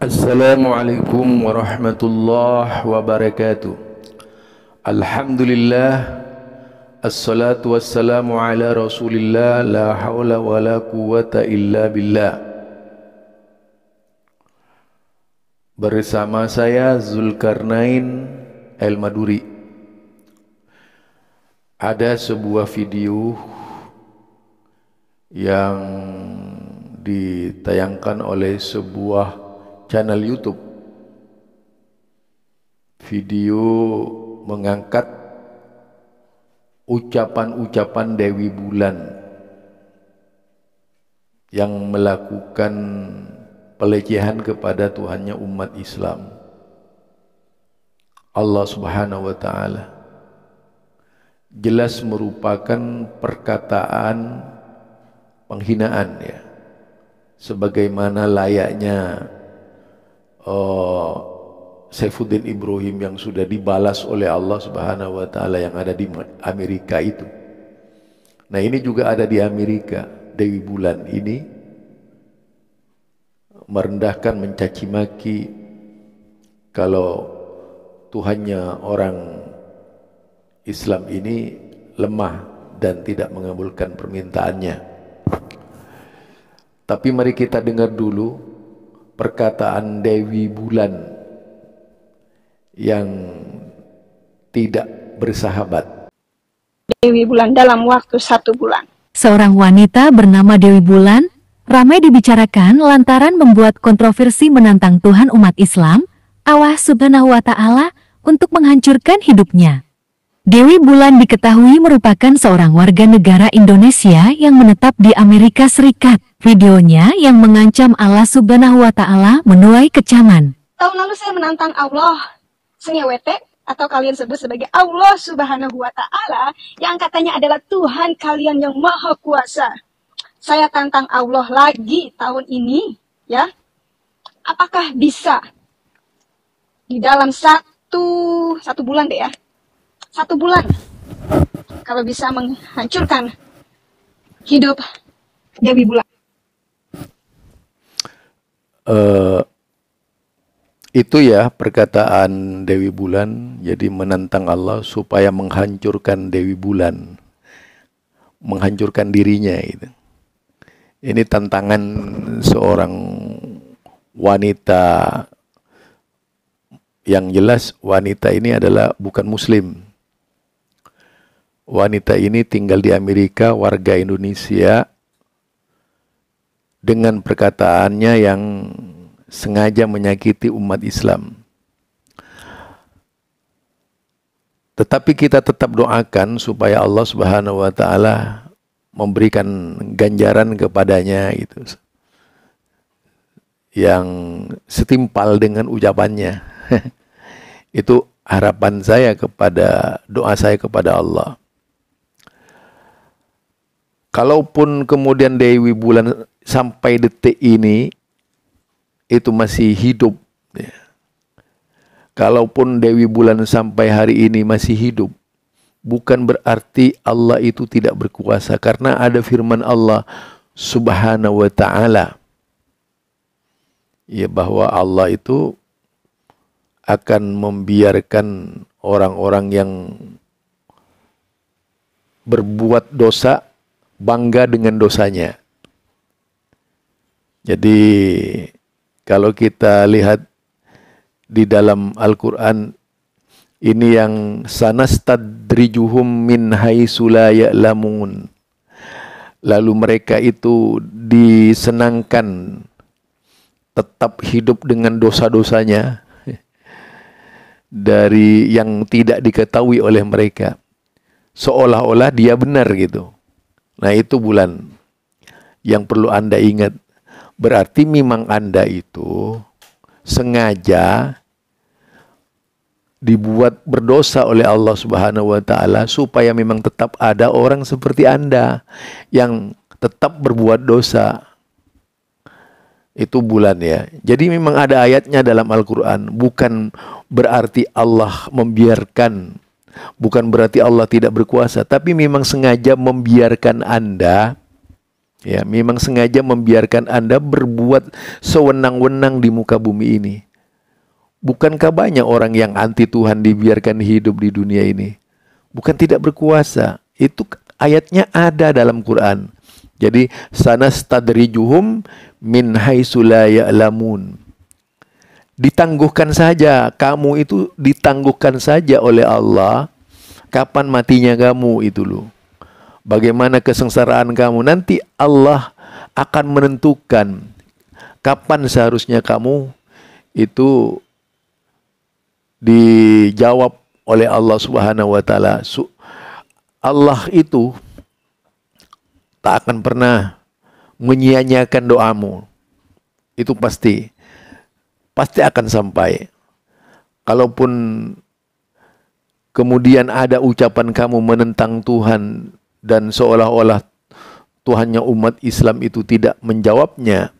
Assalamualaikum warahmatullahi wabarakatuh Alhamdulillah Assalatu wassalamu ala rasulillah La hawla wa la quwata illa billah Bersama saya Zulkarnain El Maduri Ada sebuah video Yang ditayangkan oleh sebuah channel YouTube video mengangkat ucapan-ucapan Dewi Bulan yang melakukan pelecehan kepada Tuhannya umat Islam Allah Subhanahu wa taala jelas merupakan perkataan penghinaan ya sebagaimana layaknya uh, Saifuddin Ibrahim yang sudah dibalas oleh Allah Subhanahu wa taala yang ada di Amerika itu. Nah, ini juga ada di Amerika Dewi Bulan ini merendahkan mencaci maki kalau Tuhannya orang Islam ini lemah dan tidak mengabulkan permintaannya. Tapi mari kita dengar dulu perkataan Dewi Bulan yang tidak bersahabat. Dewi Bulan dalam waktu satu bulan. Seorang wanita bernama Dewi Bulan ramai dibicarakan lantaran membuat kontroversi menantang Tuhan umat Islam, Allah Subhanahu wa Ta'ala, untuk menghancurkan hidupnya. Dewi Bulan diketahui merupakan seorang warga negara Indonesia yang menetap di Amerika Serikat. Videonya yang mengancam Allah Subhanahu wa Ta'ala menuai kecaman. Tahun lalu saya menantang Allah, senyawete, atau kalian sebut sebagai Allah Subhanahu wa Ta'ala, yang katanya adalah Tuhan kalian yang Maha Kuasa. Saya tantang Allah lagi tahun ini, ya. Apakah bisa di dalam satu satu bulan deh ya satu bulan kalau bisa menghancurkan hidup Dewi Bulan. Uh, eh, itu ya perkataan Dewi Bulan, jadi menentang Allah supaya menghancurkan Dewi Bulan, menghancurkan dirinya gitu. Ini tantangan seorang wanita yang jelas wanita ini adalah bukan muslim wanita ini tinggal di Amerika, warga Indonesia, dengan perkataannya yang sengaja menyakiti umat Islam. Tetapi kita tetap doakan supaya Allah Subhanahu wa taala memberikan ganjaran kepadanya itu yang setimpal dengan ucapannya. itu harapan saya kepada doa saya kepada Allah kalaupun kemudian Dewi Bulan sampai detik ini itu masih hidup ya. kalaupun Dewi Bulan sampai hari ini masih hidup bukan berarti Allah itu tidak berkuasa karena ada firman Allah subhanahu wa ta'ala ya bahwa Allah itu akan membiarkan orang-orang yang berbuat dosa bangga dengan dosanya. Jadi kalau kita lihat di dalam Al-Qur'an ini yang sanastadrijuhum min hai la lamun. Lalu mereka itu disenangkan tetap hidup dengan dosa-dosanya dari yang tidak diketahui oleh mereka. Seolah-olah dia benar gitu. Nah itu bulan yang perlu Anda ingat. Berarti memang Anda itu sengaja dibuat berdosa oleh Allah Subhanahu wa taala supaya memang tetap ada orang seperti Anda yang tetap berbuat dosa. Itu bulan ya. Jadi memang ada ayatnya dalam Al-Qur'an, bukan berarti Allah membiarkan Bukan berarti Allah tidak berkuasa, tapi memang sengaja membiarkan Anda ya, memang sengaja membiarkan Anda berbuat sewenang-wenang di muka bumi ini. Bukankah banyak orang yang anti Tuhan dibiarkan hidup di dunia ini? Bukan tidak berkuasa, itu ayatnya ada dalam Quran. Jadi sana stadrijuhum min haisulaya'lamun ditangguhkan saja. Kamu itu ditangguhkan saja oleh Allah. Kapan matinya kamu itu loh. Bagaimana kesengsaraan kamu. Nanti Allah akan menentukan kapan seharusnya kamu itu dijawab oleh Allah Subhanahu wa taala. Allah itu tak akan pernah menyia-nyiakan doamu. Itu pasti pasti akan sampai. Kalaupun kemudian ada ucapan kamu menentang Tuhan dan seolah-olah Tuhannya umat Islam itu tidak menjawabnya,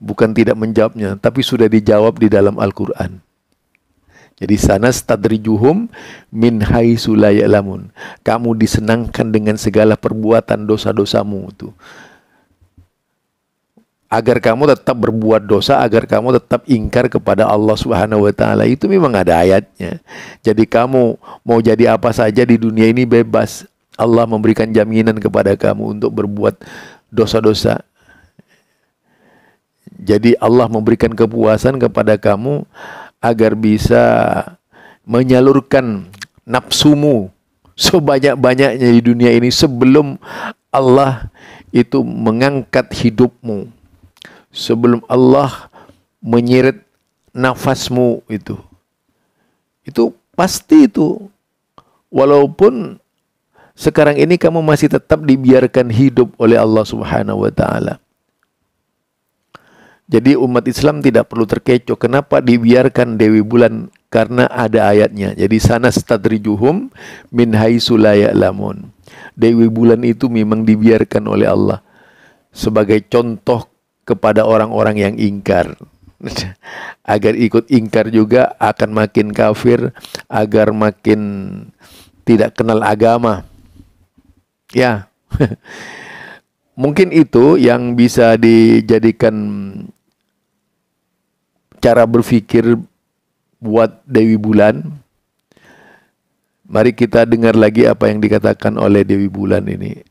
bukan tidak menjawabnya, tapi sudah dijawab di dalam Al-Quran. Jadi sana stadrijuhum min hai lamun. Kamu disenangkan dengan segala perbuatan dosa-dosamu itu agar kamu tetap berbuat dosa, agar kamu tetap ingkar kepada Allah Subhanahu wa taala. Itu memang ada ayatnya. Jadi kamu mau jadi apa saja di dunia ini bebas. Allah memberikan jaminan kepada kamu untuk berbuat dosa-dosa. Jadi Allah memberikan kepuasan kepada kamu agar bisa menyalurkan nafsumu sebanyak-banyaknya di dunia ini sebelum Allah itu mengangkat hidupmu sebelum Allah menyirat nafasmu itu. Itu pasti itu. Walaupun sekarang ini kamu masih tetap dibiarkan hidup oleh Allah Subhanahu wa taala. Jadi umat Islam tidak perlu terkecoh. Kenapa dibiarkan Dewi Bulan? Karena ada ayatnya. Jadi sana stadrijuhum min lamun. Dewi Bulan itu memang dibiarkan oleh Allah. Sebagai contoh kepada orang-orang yang ingkar agar ikut ingkar juga akan makin kafir agar makin tidak kenal agama ya mungkin itu yang bisa dijadikan cara berpikir buat Dewi Bulan mari kita dengar lagi apa yang dikatakan oleh Dewi Bulan ini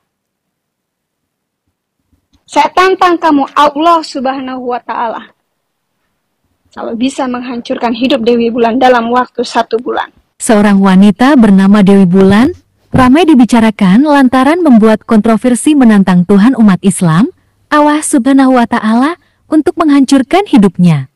saya tantang kamu Allah Subhanahu wa taala. Kalau bisa menghancurkan hidup Dewi Bulan dalam waktu satu bulan. Seorang wanita bernama Dewi Bulan ramai dibicarakan lantaran membuat kontroversi menantang Tuhan umat Islam, Allah Subhanahu wa Ta'ala, untuk menghancurkan hidupnya.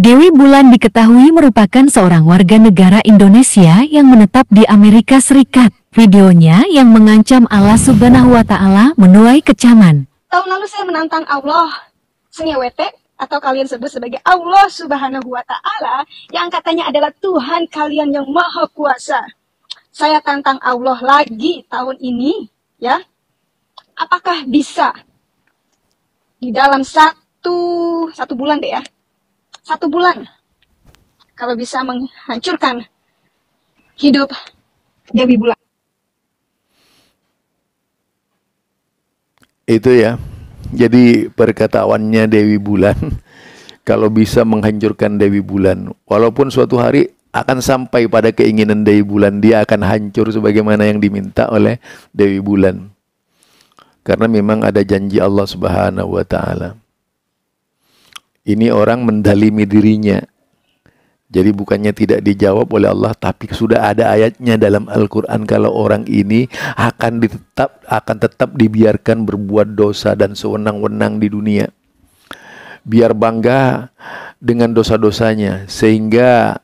Dewi Bulan diketahui merupakan seorang warga negara Indonesia yang menetap di Amerika Serikat. Videonya yang mengancam Allah Subhanahu wa Ta'ala menuai kecaman. Tahun lalu saya menantang Allah, Senyawete, atau kalian sebut sebagai Allah Subhanahu wa Ta'ala, yang katanya adalah Tuhan kalian yang Maha Kuasa. Saya tantang Allah lagi tahun ini, ya. Apakah bisa di dalam satu satu bulan deh ya, satu bulan kalau bisa menghancurkan hidup Dewi Bulan. Itu ya. Jadi perkataannya Dewi Bulan kalau bisa menghancurkan Dewi Bulan, walaupun suatu hari akan sampai pada keinginan Dewi Bulan, dia akan hancur sebagaimana yang diminta oleh Dewi Bulan. Karena memang ada janji Allah Subhanahu wa taala. Ini orang mendalimi dirinya. Jadi bukannya tidak dijawab oleh Allah, tapi sudah ada ayatnya dalam Al-Quran kalau orang ini akan tetap akan tetap dibiarkan berbuat dosa dan sewenang-wenang di dunia. Biar bangga dengan dosa-dosanya sehingga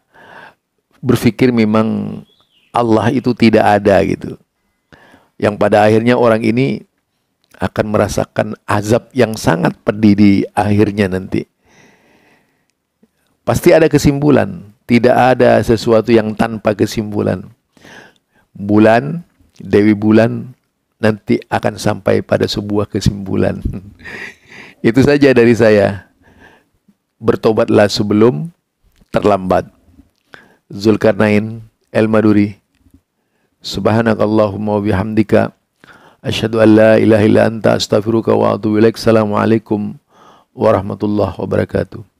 berpikir memang Allah itu tidak ada gitu. Yang pada akhirnya orang ini akan merasakan azab yang sangat pedih di akhirnya nanti. Pasti ada kesimpulan. Tidak ada sesuatu yang tanpa kesimpulan. Bulan, Dewi Bulan nanti akan sampai pada sebuah kesimpulan. Itu saja dari saya. Bertobatlah sebelum terlambat. Zulkarnain El Maduri. Subhanakallahumma wabihamdika. Asyadu an la ilaha illa anta astaghfiruka wa atubu ilaik. Assalamualaikum warahmatullahi wabarakatuh.